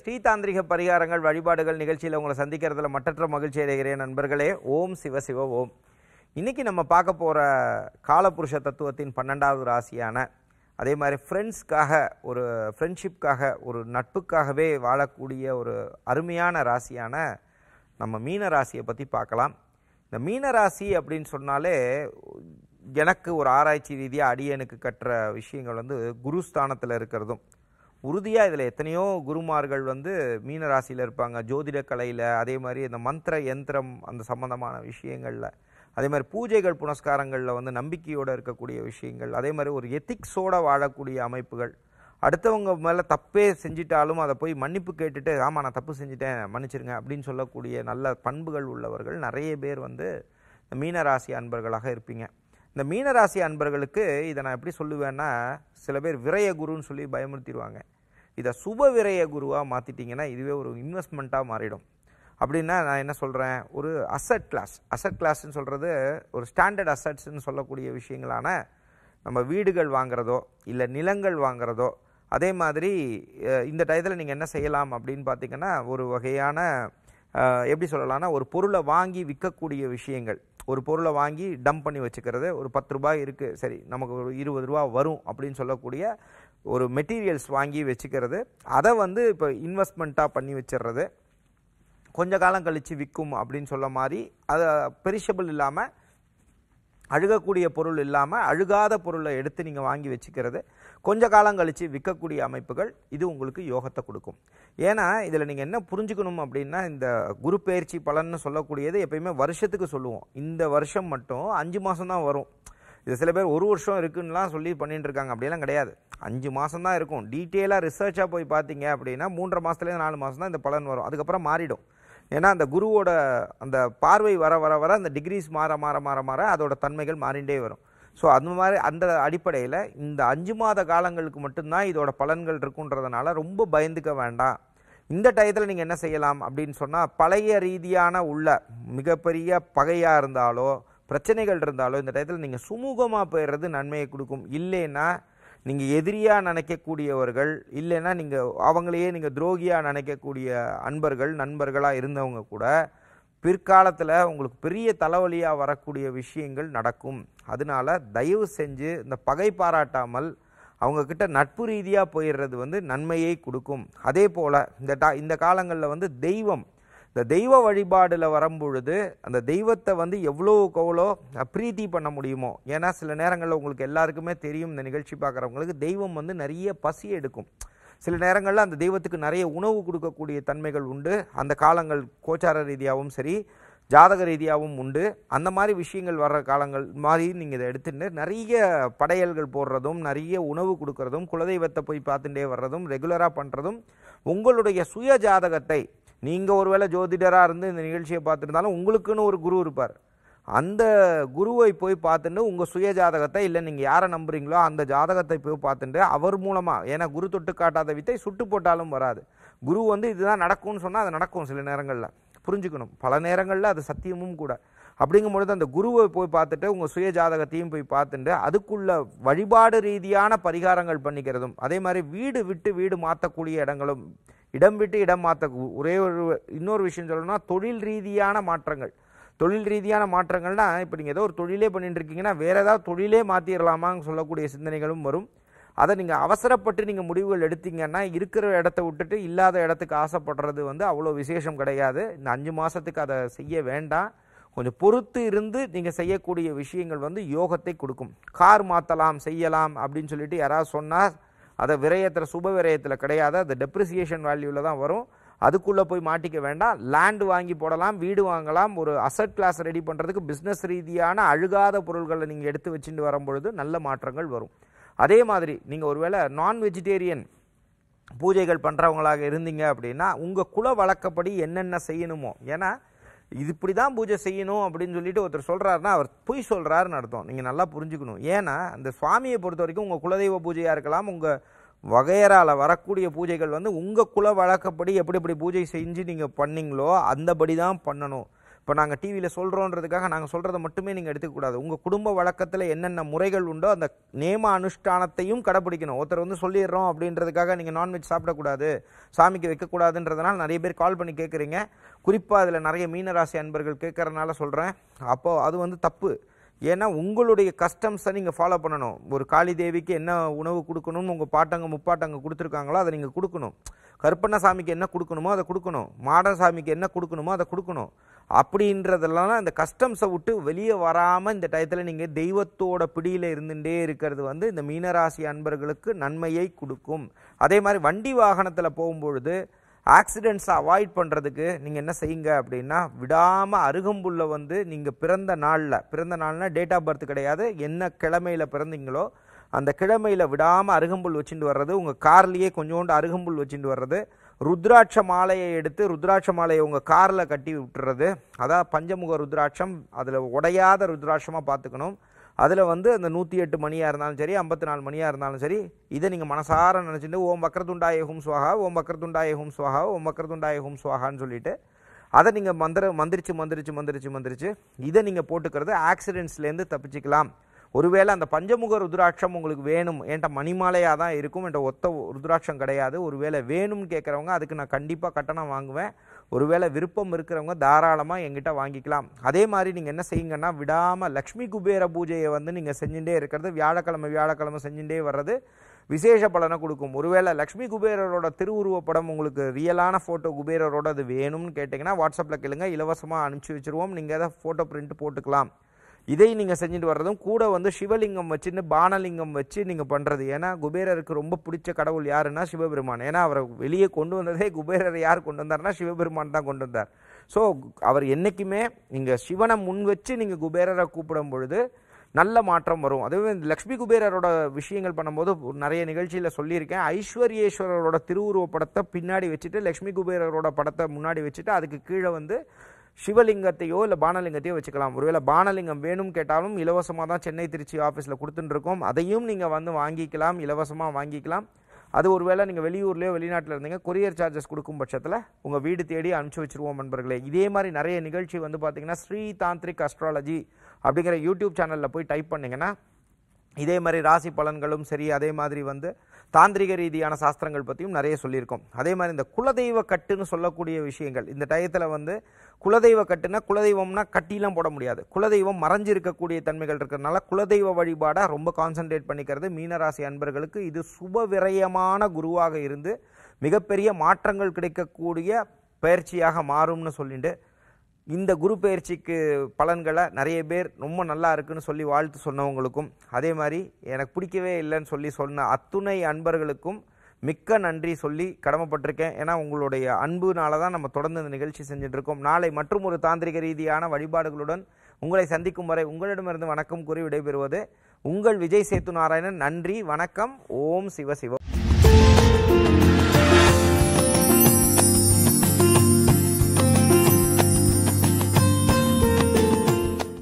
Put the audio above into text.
ஸ்ரீதாந்திரிக பரிகாரங்கள் வழிபாடுகள் நிகழ்ச்சியில் உங்களை சந்திக்கிறதுல மற்ற மகிழ்ச்சி அடைகிறேன் நண்பர்களே ஓம் சிவ சிவ ஓம் இன்றைக்கி நம்ம பார்க்க போகிற காலபுருஷ தத்துவத்தின் பன்னெண்டாவது ராசியான அதே மாதிரி ஃப்ரெண்ட்ஸ்க்காக ஒரு ஃப்ரெண்ட்ஷிப்காக ஒரு நட்புக்காகவே வாழக்கூடிய ஒரு அருமையான ராசியான நம்ம மீன ராசியை பற்றி பார்க்கலாம் இந்த மீன ராசி அப்படின்னு சொன்னாலே எனக்கு ஒரு ஆராய்ச்சி ரீதியாக அடியனுக்கு கட்டுற விஷயங்கள் வந்து குருஸ்தானத்தில் இருக்கிறதும் உறுதியாக இதில் எத்தனையோ குருமார்கள் வந்து மீன ராசியில் இருப்பாங்க ஜோதிட கலையில் அதே மாதிரி இந்த மந்திர யந்திரம் அந்த சம்மந்தமான விஷயங்களில் அதே மாதிரி பூஜைகள் புனஸ்காரங்களில் வந்து நம்பிக்கையோடு இருக்கக்கூடிய விஷயங்கள் அதே மாதிரி ஒரு எத்திக்ஸோடு வாழக்கூடிய அமைப்புகள் அடுத்தவங்க மேலே தப்பே செஞ்சிட்டாலும் அதை போய் மன்னிப்பு கேட்டுட்டு ஆமாம் நான் தப்பு செஞ்சிட்டேன் மன்னிச்சிருங்க அப்படின்னு சொல்லக்கூடிய நல்ல பண்புகள் உள்ளவர்கள் நிறைய பேர் வந்து மீனராசி அன்பர்களாக இருப்பீங்க இந்த மீனராசி அன்பர்களுக்கு இதை நான் எப்படி சொல்லுவேன்னா சில பேர் விரய குருன்னு சொல்லி பயமுறுத்திடுவாங்க இதை சுப விரய குருவாக மாற்றிட்டிங்கன்னா இதுவே ஒரு இன்வெஸ்ட்மெண்ட்டாக மாறிடும் அப்படின்னா நான் என்ன சொல்கிறேன் ஒரு அசட் கிளாஸ் அசட் கிளாஸ்னு சொல்கிறது ஒரு ஸ்டாண்டர்ட் அசட்ஸ்ன்னு சொல்லக்கூடிய விஷயங்களான நம்ம வீடுகள் வாங்குறதோ இல்லை நிலங்கள் வாங்குறதோ அதே மாதிரி இந்த டயத்தில் நீங்கள் என்ன செய்யலாம் அப்படின்னு பார்த்தீங்கன்னா ஒரு வகையான எப்படி சொல்லலாம்னா ஒரு பொருளை வாங்கி விற்கக்கூடிய விஷயங்கள் ஒரு பொருளை வாங்கி டம்ப் பண்ணி வச்சுக்கிறது ஒரு பத்து ரூபாய் இருக்குது சரி நமக்கு ஒரு இருபது ரூபா வரும் அப்படின்னு சொல்லக்கூடிய ஒரு மெட்டீரியல்ஸ் வாங்கி வச்சுக்கிறது அதை வந்து இப்போ இன்வெஸ்ட்மெண்ட்டாக பண்ணி வச்சிடுறது கொஞ்ச காலம் கழித்து விற்கும் அப்படின்னு சொல்ல மாதிரி அதை பெரிஷபிள் இல்லாமல் அழுகக்கூடிய பொருள் இல்லாமல் அழுகாத பொருளை எடுத்து நீங்கள் வாங்கி வச்சுக்கிறது கொஞ்ச காலம் கழித்து விற்கக்கூடிய அமைப்புகள் இது உங்களுக்கு யோகத்தை கொடுக்கும் ஏன்னா இதில் நீங்கள் என்ன புரிஞ்சுக்கணும் அப்படின்னா இந்த குரு பயிற்சி பலன்னு சொல்லக்கூடியது எப்பயுமே வருஷத்துக்கு சொல்லுவோம் இந்த வருஷம் மட்டும் அஞ்சு மாதம் தான் வரும் இது சில பேர் ஒரு வருஷம் இருக்குன்னுலாம் சொல்லி பண்ணிட்டு இருக்காங்க அப்படிலாம் கிடையாது அஞ்சு மாதம் தான் இருக்கும் டீட்டெயிலாக ரிசர்ச்சாக போய் பார்த்தீங்க அப்படின்னா மூன்றரை மாதத்துலேருந்து நாலு மாதம் தான் இந்த பலன் வரும் அதுக்கப்புறம் மாறிடும் ஏன்னா அந்த குருவோட அந்த பார்வை வர வர வர அந்த டிகிரிஸ் மாற மாற மாற மாற அதோட தன்மைகள் மாறிண்டே வரும் ஸோ அந்த மாதிரி அந்த அடிப்படையில் இந்த அஞ்சு மாத காலங்களுக்கு மட்டும்தான் இதோட பலன்கள் இருக்குன்றதுனால ரொம்ப பயந்துக்க வேண்டாம் இந்த டயத்தில் நீங்கள் என்ன செய்யலாம் அப்படின்னு சொன்னால் பழைய ரீதியான உள்ள மிகப்பெரிய பகையாக இருந்தாலோ பிரச்சனைகள் இருந்தாலோ இந்த டயத்தில் நீங்கள் சுமூகமாக போயிடுறது நன்மையை கொடுக்கும் இல்லைன்னா நீங்கள் எதிரியாக நினைக்கக்கூடியவர்கள் இல்லைன்னா நீங்கள் அவங்களையே நீங்கள் துரோகியாக நினைக்கக்கூடிய அன்பர்கள் நண்பர்களாக இருந்தவங்க கூட பிற்காலத்தில் உங்களுக்கு பெரிய தலைவலியாக வரக்கூடிய விஷயங்கள் நடக்கும் அதனால் தயவு செஞ்சு இந்த பகை பாராட்டாமல் அவங்கக்கிட்ட நட்பு ரீதியாக போயிடுறது வந்து நன்மையை கொடுக்கும் அதே போல் இந்த டா இந்த காலங்களில் வந்து தெய்வம் இந்த தெய்வ வழிபாடில் வரும்பொழுது அந்த தெய்வத்தை வந்து எவ்வளோ எவ்வளோ பிரீத்தி பண்ண முடியுமோ ஏன்னா சில நேரங்களில் உங்களுக்கு எல்லாருக்குமே தெரியும் இந்த நிகழ்ச்சி பார்க்குறவங்களுக்கு தெய்வம் வந்து நிறைய பசி எடுக்கும் சில நேரங்களில் அந்த தெய்வத்துக்கு நிறைய உணவு கொடுக்கக்கூடிய தன்மைகள் உண்டு அந்த காலங்கள் கோச்சார ரீதியாகவும் சரி ஜாதக ரீதியாகவும் உண்டு அந்த மாதிரி விஷயங்கள் வர்ற காலங்கள் மாதிரி நீங்கள் இதை எடுத்துட்டு நிறைய படையல்கள் போடுறதும் நிறைய உணவு கொடுக்கறதும் குலதெய்வத்தை போய் பார்த்துட்டே வர்றதும் ரெகுலராக பண்ணுறதும் உங்களுடைய சுய ஜாதகத்தை நீங்கள் ஒருவேளை ஜோதிடராக இருந்து இந்த நிகழ்ச்சியை பார்த்துருந்தாலும் உங்களுக்குன்னு ஒரு குரு இருப்பார் அந்த குருவை போய் பார்த்துட்டு உங்கள் சுய ஜாதகத்தை இல்லை நீங்கள் யாரை நம்புறீங்களோ அந்த ஜாதகத்தை போய் பார்த்துட்டு அவர் மூலமாக ஏன்னா குரு தொட்டு காட்டாத வித்தை சுட்டு போட்டாலும் வராது குரு வந்து இதுதான் நடக்கும்னு சொன்னால் அது நடக்கும் சில நேரங்களில் புரிஞ்சுக்கணும் பல நேரங்களில் அது சத்தியமும் கூட அப்படிங்கும் பொழுது அந்த குருவை போய் பார்த்துட்டு உங்கள் சுய ஜாதகத்தையும் போய் பார்த்துட்டு அதுக்குள்ள வழிபாடு ரீதியான பரிகாரங்கள் பண்ணிக்கிறதும் அதே மாதிரி வீடு விட்டு வீடு மாற்றக்கூடிய இடங்களும் இடம் விட்டு இடம் மாற்ற ஒரே ஒரு இன்னொரு விஷயம் சொல்லணும்னா தொழில் ரீதியான மாற்றங்கள் தொழில் ரீதியான மாற்றங்கள்னால் இப்போ நீங்கள் ஏதோ ஒரு தொழிலே பண்ணிட்டு இருக்கீங்கன்னா வேறு ஏதாவது தொழிலே மாற்றிடலாமான்னு சொல்லக்கூடிய சிந்தனைகளும் வரும் அதை நீங்கள் அவசரப்பட்டு நீங்கள் முடிவுகள் எடுத்தீங்கன்னா இருக்கிற இடத்த விட்டுட்டு இல்லாத இடத்துக்கு ஆசைப்படுறது வந்து அவ்வளோ விசேஷம் கிடையாது இந்த அஞ்சு மாதத்துக்கு அதை செய்ய வேண்டாம் கொஞ்சம் பொறுத்து இருந்து நீங்கள் செய்யக்கூடிய விஷயங்கள் வந்து யோகத்தை கொடுக்கும் கார் மாற்றலாம் செய்யலாம் அப்படின்னு சொல்லிட்டு யாராவது சொன்னால் அதை விரயத்தில் சுப விரயத்தில் கிடையாது அது டெப்ரிசியேஷன் வேல்யூவில் தான் வரும் அதுக்குள்ளே போய் மாட்டிக்க வேண்டாம் லேண்டு வாங்கி போடலாம் வீடு வாங்கலாம் ஒரு அசட் கிளாஸ் ரெடி பண்ணுறதுக்கு பிஸ்னஸ் ரீதியான அழுகாத பொருள்களை நீங்கள் எடுத்து வச்சுட்டு வரும்பொழுது நல்ல மாற்றங்கள் வரும் அதே மாதிரி நீங்கள் ஒருவேளை நான் வெஜிடேரியன் பூஜைகள் பண்ணுறவங்களாக இருந்தீங்க அப்படின்னா உங்கள் குல வழக்கப்படி என்னென்ன செய்யணுமோ ஏன்னா இது இப்படி தான் பூஜை செய்யணும் அப்படின்னு சொல்லிட்டு ஒருத்தர் சொல்கிறாருன்னா அவர் பொய் சொல்கிறாருன்னு அர்த்தம் நீங்கள் நல்லா புரிஞ்சுக்கணும் ஏன்னா அந்த சுவாமியை பொறுத்த வரைக்கும் உங்கள் குலதெய்வ பூஜையாக இருக்கலாம் உங்கள் வகையரால் வரக்கூடிய பூஜைகள் வந்து உங்கள் குல வழக்கப்படி எப்படி எப்படி பூஜை செஞ்சு நீங்கள் பண்ணிங்களோ அந்தபடி தான் பண்ணணும் இப்போ நாங்கள் டிவியில் சொல்கிறோன்றதுக்காக நாங்கள் சொல்கிறத மட்டுமே நீங்கள் எடுத்துக்கக்கூடாது உங்கள் குடும்ப வழக்கத்தில் என்னென்ன முறைகள் உண்டோ அந்த நியம அனுஷ்டானத்தையும் கடைப்பிடிக்கணும் ஒருத்தர் வந்து சொல்லிடுறோம் அப்படின்றதுக்காக நீங்கள் நான்வெஜ் சாப்பிடக்கூடாது சாமிக்கு வைக்கக்கூடாதுன்றதுனால நிறைய பேர் கால் பண்ணி கேட்குறீங்க குறிப்பாக அதில் நிறைய மீனராசி அன்பர்கள் கேட்குறதுனால சொல்கிறேன் அப்போது அது வந்து தப்பு ஏன்னா உங்களுடைய கஸ்டம்ஸை நீங்கள் ஃபாலோ பண்ணணும் ஒரு காளி தேவிக்கு என்ன உணவு கொடுக்கணும்னு உங்கள் பாட்டங்க முப்பாட்டங்க கொடுத்துருக்காங்களோ அதை நீங்கள் கொடுக்கணும் கருப்பண்ணசாமிக்கு சாமிக்கு என்ன கொடுக்கணுமோ அதை கொடுக்கணும் மாடன் சாமிக்கு என்ன கொடுக்கணுமோ அதை கொடுக்கணும் அப்படின்றதெல்லாம் இந்த கஸ்டம்ஸை விட்டு வெளியே வராமல் இந்த டயத்தில் நீங்கள் தெய்வத்தோட பிடியில் இருந்துகிட்டே இருக்கிறது வந்து இந்த மீனராசி அன்பர்களுக்கு நன்மையை கொடுக்கும் அதே மாதிரி வண்டி வாகனத்தில் போகும்பொழுது ஆக்சிடெண்ட்ஸை அவாய்ட் பண்ணுறதுக்கு நீங்கள் என்ன செய்யுங்க அப்படின்னா விடாமல் அருகம்புல்ல வந்து நீங்கள் பிறந்த நாளில் பிறந்த நாள்னால் டேட் ஆஃப் பர்த் கிடையாது என்ன கிழமையில் பிறந்தீங்களோ அந்த கிழமையில் விடாமல் அருகம்புல் வச்சுட்டு வர்றது உங்கள் கார்லேயே கொஞ்சோண்டு அருகம்புல் வச்சுட்டு வர்றது ருத்ராட்ச மாலையை எடுத்து ருத்ராட்ச மாலையை உங்கள் காரில் கட்டி விட்டுறது அதான் பஞ்சமுக ருத்ராட்சம் அதில் உடையாத ருத்ராட்சமாக பார்த்துக்கணும் அதில் வந்து அந்த நூற்றி எட்டு மணியாக இருந்தாலும் சரி ஐம்பத்தி நாலு மணியாக இருந்தாலும் சரி இதை நீங்கள் மனசார நினச்சிட்டு ஓம் வக்கரத்துண்டாய ஹும் சுவாகா ஓம் வக்கரத்துண்டாய ஹும் சுவாகா ஓம் வக்கரத்துண்டாய ஹும் சுவாகான்னு சொல்லிவிட்டு அதை நீங்கள் மந்திர மந்திரிச்சு மந்திரிச்சு மந்திரிச்சு மந்திரிச்சு இதை நீங்கள் போட்டுக்கிறது ஆக்சிடென்ட்ஸ்லேருந்து தப்பிச்சிக்கலாம் ஒருவேளை அந்த பஞ்சமுக ருத்ராட்சம் உங்களுக்கு வேணும் என்கிட்ட மணிமாலையாக தான் இருக்கும் என்கிட்ட ஒத்த ருத்ராட்சம் கிடையாது ஒருவேளை வேணும்னு கேட்குறவங்க அதுக்கு நான் கண்டிப்பாக கட்டணம் வாங்குவேன் ஒருவேளை விருப்பம் இருக்கிறவங்க தாராளமாக எங்கிட்ட வாங்கிக்கலாம் அதே மாதிரி நீங்கள் என்ன செய்யுங்கன்னா விடாமல் லக்ஷ்மி குபேர பூஜையை வந்து நீங்கள் செஞ்சுட்டே இருக்கிறது வியாழக்கிழமை வியாழக்கிழமை செஞ்சுட்டே வர்றது விசேஷ பலனை கொடுக்கும் ஒருவேளை லக்ஷ்மி குபேரரோட திருவுருவப்படம் உங்களுக்கு ரியலான ஃபோட்டோ குபேரரோட அது வேணும்னு கேட்டிங்கன்னா வாட்ஸ்அப்பில் கேளுங்க இலவசமாக அனுப்பிச்சி வச்சுருவோம் நீங்கள் அதை ஃபோட்டோ பிரிண்ட் போட்டுக்கலாம் இதை நீங்கள் செஞ்சுட்டு வர்றதும் கூட வந்து சிவலிங்கம் வச்சுன்னு பானலிங்கம் வச்சு நீங்கள் பண்ணுறது ஏன்னா குபேரருக்கு ரொம்ப பிடிச்ச கடவுள் யாருன்னா சிவபெருமான் ஏன்னா அவரை வெளியே கொண்டு வந்ததே குபேரர் யார் கொண்டு வந்தார்னா சிவபெருமான் தான் கொண்டு வந்தார் ஸோ அவர் என்றைக்குமே நீங்கள் சிவனை முன் வச்சு நீங்கள் குபேரரை கூப்பிடும் பொழுது நல்ல மாற்றம் வரும் அதுவே லக்ஷ்மி குபேரரோட விஷயங்கள் பண்ணும்போது நிறைய நிகழ்ச்சியில் சொல்லியிருக்கேன் ஐஸ்வர்யேஸ்வரரோட திருவுருவ படத்தை பின்னாடி வச்சுட்டு லக்ஷ்மி குபேரரோட படத்தை முன்னாடி வச்சுட்டு அதுக்கு கீழே வந்து சிவலிங்கத்தையோ இல்லை பானலிங்கத்தையோ வச்சுக்கலாம் ஒருவேளை பானலிங்கம் வேணும் கேட்டாலும் இலவசமாக தான் சென்னை திருச்சி ஆஃபீஸில் கொடுத்துட்டுருக்கோம் அதையும் நீங்கள் வந்து வாங்கிக்கலாம் இலவசமாக வாங்கிக்கலாம் அது ஒருவேளை நீங்கள் வெளியூர்லேயோ வெளிநாட்டில் இருந்தீங்க கொரியர் சார்ஜஸ் கொடுக்கும் பட்சத்தில் உங்கள் வீடு தேடி அனுப்பிச்சி வச்சுருவோம் நண்பர்களே இதே மாதிரி நிறைய நிகழ்ச்சி வந்து பார்த்தீங்கன்னா ஸ்ரீ தாந்திரிக் அஸ்ட்ராலஜி அப்படிங்கிற யூடியூப் சேனலில் போய் டைப் பண்ணிங்கன்னா இதே மாதிரி ராசி பலன்களும் சரி அதே மாதிரி வந்து தாந்திரிக ரீதியான சாஸ்திரங்கள் பற்றியும் நிறைய சொல்லியிருக்கோம் அதே மாதிரி இந்த குலதெய்வ கட்டுன்னு சொல்லக்கூடிய விஷயங்கள் இந்த டயத்தில் வந்து குலதெய்வ கட்டுனா குலதெய்வம்னா கட்டிலாம் போட முடியாது குலதெய்வம் மறைஞ்சிருக்கக்கூடிய தன்மைகள் இருக்கிறதுனால குலதெய்வ வழிபாடாக ரொம்ப கான்சன்ட்ரேட் பண்ணிக்கிறது மீனராசி அன்பர்களுக்கு இது சுப விரயமான குருவாக இருந்து மிகப்பெரிய மாற்றங்கள் கிடைக்கக்கூடிய பயிற்சியாக மாறும்னு சொல்லிட்டு இந்த குரு பயிற்சிக்கு பலன்களை நிறைய பேர் ரொம்ப நல்லா இருக்குன்னு சொல்லி வாழ்த்து சொன்னவங்களுக்கும் அதே மாதிரி எனக்கு பிடிக்கவே இல்லைன்னு சொல்லி சொன்ன அத்துணை அன்பர்களுக்கும் மிக்க நன்றி சொல்லி கடமைப்பட்டிருக்கேன் ஏன்னா உங்களுடைய அன்புனால தான் நம்ம தொடர்ந்து இந்த நிகழ்ச்சி செஞ்சுட்ருக்கோம் நாளை மற்றும் ஒரு தாந்திரிக ரீதியான வழிபாடுகளுடன் உங்களை சந்திக்கும் வரை உங்களிடமிருந்து வணக்கம் கூறி விடைபெறுவது உங்கள் விஜய் சேத்து நாராயணன் நன்றி வணக்கம் ஓம் சிவ சிவம்